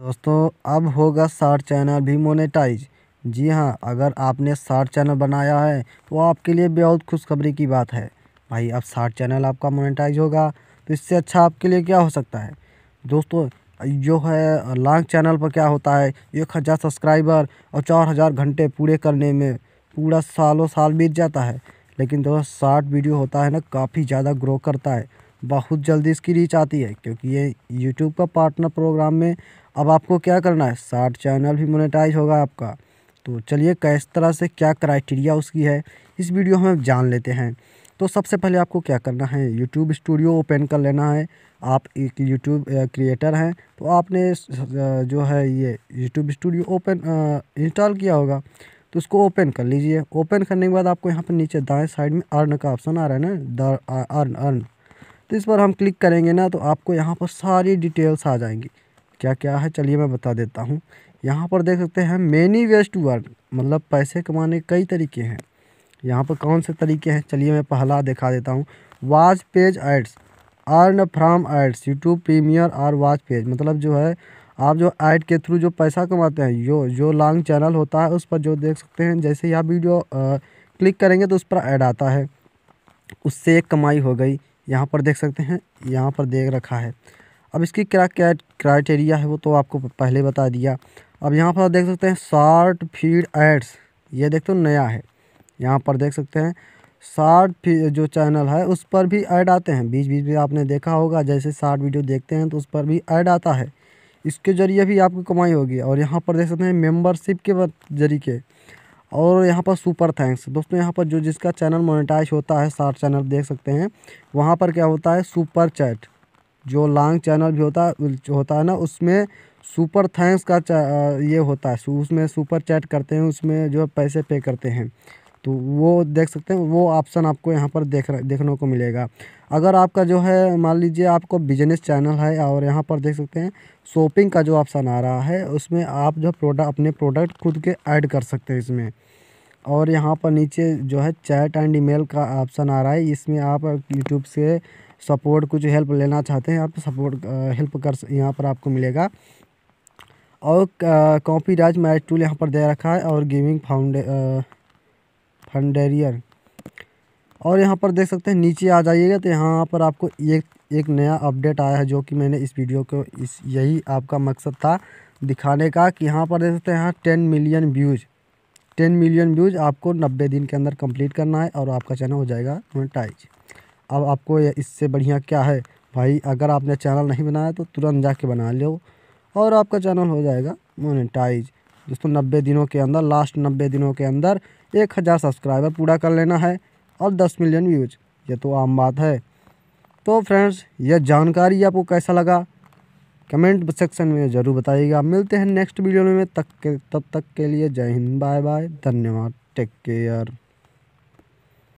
दोस्तों अब होगा शार्ट चैनल भी मोनेटाइज जी हाँ अगर आपने शार्ट चैनल बनाया है तो आपके लिए बेहद खुशखबरी की बात है भाई अब शार्ट चैनल आपका मोनेटाइज होगा तो इससे अच्छा आपके लिए क्या हो सकता है दोस्तों जो है लॉन्ग चैनल पर क्या होता है एक हज़ार सब्सक्राइबर और चार हज़ार घंटे पूरे करने में पूरा सालों साल बीत जाता है लेकिन दोस्तों शार्ट वीडियो होता है ना काफ़ी ज़्यादा ग्रो करता है बहुत जल्दी इसकी रीच आती है क्योंकि ये यूट्यूब का पार्टनर प्रोग्राम में अब आपको क्या करना है साठ चैनल भी मोनेटाइज होगा आपका तो चलिए किस तरह से क्या क्राइटेरिया उसकी है इस वीडियो हम जान लेते हैं तो सबसे पहले आपको क्या करना है यूट्यूब स्टूडियो ओपन कर लेना है आप एक यूट्यूब क्रिएटर हैं तो आपने जो है ये यूट्यूब स्टूडियो ओपन इंस्टॉल किया होगा तो उसको ओपन कर लीजिए ओपन करने के बाद आपको यहाँ पर नीचे दाएं साइड में अर्न का ऑप्शन आ रहा है ना द अर्न अर्न तो इस पर हम क्लिक करेंगे ना तो आपको यहाँ पर सारी डिटेल्स आ जाएंगी क्या क्या है चलिए मैं बता देता हूँ यहाँ पर देख सकते हैं मैनी वेज टू मतलब पैसे कमाने कई तरीके हैं यहाँ पर कौन से तरीके हैं चलिए मैं पहला दिखा देता हूँ watch page ads earn from ads YouTube premiere और वाच पेज मतलब जो है आप जो ऐड के थ्रू जो पैसा कमाते हैं जो जो लॉन्ग चैनल होता है उस पर जो देख सकते हैं जैसे यह वीडियो आ, क्लिक करेंगे तो उस पर ऐड आता है उससे एक कमाई हो गई यहाँ पर देख सकते हैं यहाँ पर देख रखा है अब इसकी क्या क्या क्राइटेरिया है वो तो आपको पहले बता दिया अब यहाँ पर देख सकते हैं शार्ट फीड एड्स ये देख तो नया है यहाँ पर देख सकते हैं शार्ट जो चैनल है उस पर भी ऐड आते हैं बीच बीच में आपने देखा होगा जैसे शार्ट वीडियो देखते हैं तो उस पर भी ऐड आता है इसके ज़रिए भी आपको कमाई होगी और यहाँ पर देख सकते हैं मेम्बरशिप के जरिए और यहाँ पर सुपर थैंक्स दोस्तों यहाँ पर जो जिसका चैनल मोनेटाइज होता है शार्ट चैनल देख सकते हैं वहाँ पर क्या होता है सुपर चैट जो लॉन्ग चैनल भी होता होता है ना उसमें सुपर थैंक्स का ये होता है उसमें सुपर चैट करते हैं उसमें जो पैसे पे करते हैं तो वो देख सकते हैं वो ऑप्शन आपको यहाँ पर देख देखने को मिलेगा अगर आपका जो है मान लीजिए आपको बिजनेस चैनल है और यहाँ पर देख सकते हैं शॉपिंग का जो ऑप्शन आ रहा है उसमें आप जो प्रोडक्ट अपने प्रोडक्ट खुद के ऐड कर सकते हैं इसमें और यहाँ पर नीचे जो है चैट एंड ईमेल का ऑप्शन आ रहा है इसमें आप यूट्यूब से सपोर्ट कुछ हेल्प लेना चाहते हैं आप सपोर्ट तो हेल्प कर यहाँ पर आपको मिलेगा और कॉपी राज मैच टूल यहाँ पर दे रखा है और गेमिंग फाउंडे हंडेरियर और यहाँ पर देख सकते हैं नीचे आ जाइएगा तो यहाँ पर आपको एक एक नया अपडेट आया है जो कि मैंने इस वीडियो को इस यही आपका मकसद था दिखाने का कि यहाँ पर देख सकते हैं यहाँ ten million views ten million views आपको नब्बे दिन के अंदर कंप्लीट करना है और आपका चैनल हो जाएगा मोनेटाइज अब आपको इससे बढ़िया क्या है भाई अगर आपने चैनल नहीं बनाया तो तुरंत जाके बना लो और आपका चैनल हो जाएगा मोनेटाइज दोस्तों नब्बे दिनों के अंदर लास्ट नब्बे दिनों के अंदर एक हज़ार सब्सक्राइबर पूरा कर लेना है और दस मिलियन व्यूज़ ये तो आम बात है तो फ्रेंड्स यह जानकारी आपको कैसा लगा कमेंट सेक्शन में ज़रूर बताइएगा मिलते हैं नेक्स्ट वीडियो में तक के तब तक के लिए जय हिंद बाय बाय धन्यवाद टेक केयर